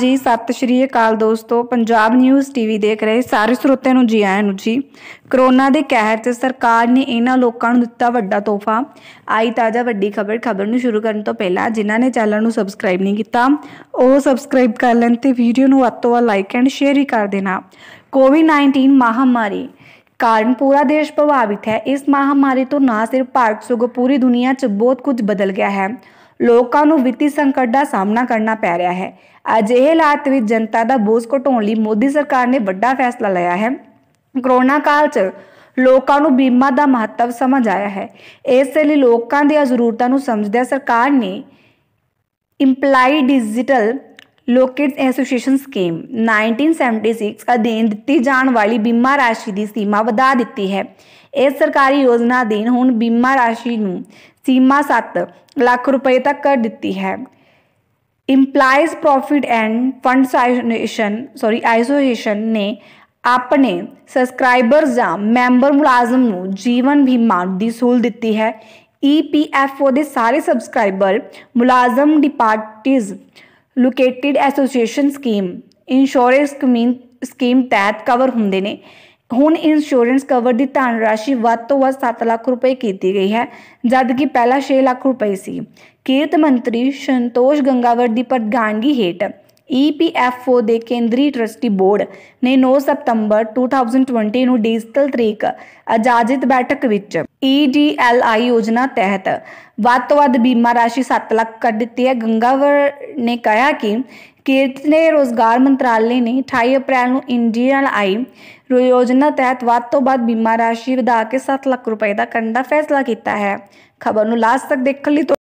ਜੀ ਸਤਿ ਸ਼੍ਰੀ ਅਕਾਲ ਦੋਸਤੋ ਪੰਜਾਬ ਨਿਊਜ਼ ਟੀਵੀ ਦੇਖ ਰਹੇ ਸਾਰੇ ਸਰੋਤਿਆਂ ਨੂੰ ਜੀ ਆਇਆਂ ਨੂੰ ਜੀ ਕਰੋਨਾ ਦੇ ਕਹਿਰ ਤੇ ਸਰਕਾਰ ਨੇ ਇਹਨਾਂ ਲੋਕਾਂ ਨੂੰ ਦਿੱਤਾ ਵੱਡਾ ਤੋਹਫਾ ਆਈ ਤਾਜ਼ਾ ਵੱਡੀ ਖਬਰ ਖਬਰ ਨੂੰ ਸ਼ੁਰੂ ਕਰਨ ਤੋਂ ਪਹਿਲਾਂ ਜਿਨ੍ਹਾਂ ਨੇ ਚੈਨਲ ਨੂੰ ਸਬਸਕ੍ਰਾਈਬ ਨਹੀਂ ਕੀਤਾ ਉਹ ਸਬਸਕ੍ਰਾਈਬ ਕਰ ਲੈਣ ਤੇ ਵੀਡੀਓ ਨੂੰ ਵੱਧ ਤੋਂ ਵੱਧ ਲਾਈਕ ਐਂਡ ਸ਼ੇਅਰ ਹੀ ਕਰ ਦੇਣਾ ਕੋਵਿਡ-19 ਮਹਾਮਾਰੀ ਕਾਰਨ ਪੂਰਾ ਦੇਸ਼ ਪ੍ਰਭਾਵਿਤ ਹੈ ਇਸ ਮਹਾਮਾਰੀ ਤੋਂ ਨਾ ਸਿਰਫ ਭਾਰਤ ਸਗੋਂ ਪੂਰੀ ਦੁਨੀਆ 'ਚ ਬਹੁਤ ਕੁਝ ਬਦਲ ਗਿਆ ਹੈ ਲੋਕਾਂ ਨੂੰ ਵਿੱਤੀ ਸੰਕਟ ਦਾ ਸਾਹਮਣਾ ਕਰਨਾ ਪੈ ਰਿਹਾ ਹੈ ਅਜਿਹੇ ਹਾਲਾਤ ਵਿੱਚ ਜਨਤਾ ਦਾ ਬੋਝ ਘਟਾਉਣ ਲਈ ਮੋਦੀ ਸਰਕਾਰ ਨੇ ਵੱਡਾ ਫੈਸਲਾ ਲਿਆ ਹੈ ਕਰੋਨਾ ਕਾਲ 'ਚ ਲੋਕਾਂ ਨੂੰ ਬੀਮਾ ਦਾ ਮਹੱਤਵ ਸਮਝ ਆਇਆ ਹੈ ਇਸ ਲਈ ਲੋਕਾਂ ਦੀਆਂ ਜ਼ਰੂਰਤਾਂ ਨੂੰ ਸਮਝਦਿਆਂ ਸਰਕਾਰ ਨੇ employee digital locates association scheme 1976 ਅਧੀਨ ਦਿੱਤੀ ਜਾਣ ਵਾਲੀ ਬੀਮਾ ਰਾਸ਼ੀ ਦੀ ਸੀਮਾ ਵਧਾ ਦਿੱਤੀ ਹੈ ਇਸ ਸਰਕਾਰੀ ਯੋਜਨਾ ਅਧੀਨ ਹੁਣ ਬੀਮਾ ਰਾਸ਼ੀ ਨੂੰ ਸੀਮਾ 7 ਲੱਖ ਰੁਪਏ ਤੱਕ ਕਰ ਦਿੱਤੀ ਹੈ employees profit and fund association sorry association ਨੇ ਆਪਣੇ ਸਬਸਕ੍ਰਾਈਬਰਸ ਜਾਂ ਮੈਂਬਰ ਮੁਲਾਜ਼ਮ ਨੂੰ ਜੀਵਨ ਬੀਮਾ ਦੀ ਸਹੂਲਤ ਦਿੱਤੀ ਹੈ ਈਪੀਐਫਓ e ਦੇ ਸਾਰੇ ਸਬਸਕ੍ਰਾਈਬਰ ਮੁਲਾਜ਼ਮ ਡਿਪਾਰਟਿਜ਼ located association scheme insurance scheme ਤਹਿਤ ਕਵਰ ਹੁੰਦੇ ਨੇ ਹੁਣ ਇੰਸ਼ੋਰੈਂਸ ਕਵਰ ਦੀ ਧਨ ਰਾਸ਼ੀ ਵੱਧ ਤੋਂ ਵੱਧ 7 ਲੱਖ ਰੁਪਏ ਕੀਤੀ ਗਈ ਹੈ ਜਦ ਕਿ ਪਹਿਲਾਂ 6 ਲੱਖ ਰੁਪਏ ਸੀ ਕੀਰਤ ਮੰਤਰੀ ਸੰਤੋਸ਼ ਗੰਗਾਵਰ ਦੀ ਪ੍ਰਧਾਨਗੀ ਹੇਠ ਈਪੀਐਫਓ ਦੇ ਕੇਂਦਰੀ ਟਰਸਟੀ ਬੋਰਡ ਨੇ 9 ਸਤੰਬਰ 2020 ਨੂੰ ਡਿਜੀਟਲ ਤਰੀਕ ਅਜਾਜਿਤ ਬੈਠਕ ਵਿੱਚ ਈਡੀਐਲਆਈ ਯੋਜਨਾ ਤਹਿਤ ਵੱਧ ਤੋਂ ਵੱਧ ਬੀਮਾ ਰਾਸ਼ੀ 7 ਲੱਖ ਕਰ ਦਿੱਤੀ ਹੈ ਗੰਗਾਵਰ ਨੇ ਕਿਹਾ ਕਿ ਕਿਰਤ ਨੇ ਰੋਜ਼ਗਾਰ ਮੰਤਰਾਲੇ ਨੇ 28 ਅਪ੍ਰੈਲ ਨੂੰ ਇੰਡੀਅਨ ਆਈ ਯੋਜਨਾ ਤਹਿਤ ਵੱਧ ਤੋਂ ਵੱਧ ਬੀਮਾ ਰਾਸ਼ੀ ਵਧਾ ਕੇ 7 ਲੱਖ ਰੁਪਏ ਦਾ ਕੰਡਾ ਫੈਸਲਾ ਕੀਤਾ ਹੈ ਖਬਰ ਨੂੰ ਲਾਸਟ ਤੱਕ ਦੇਖਣ ਲਈ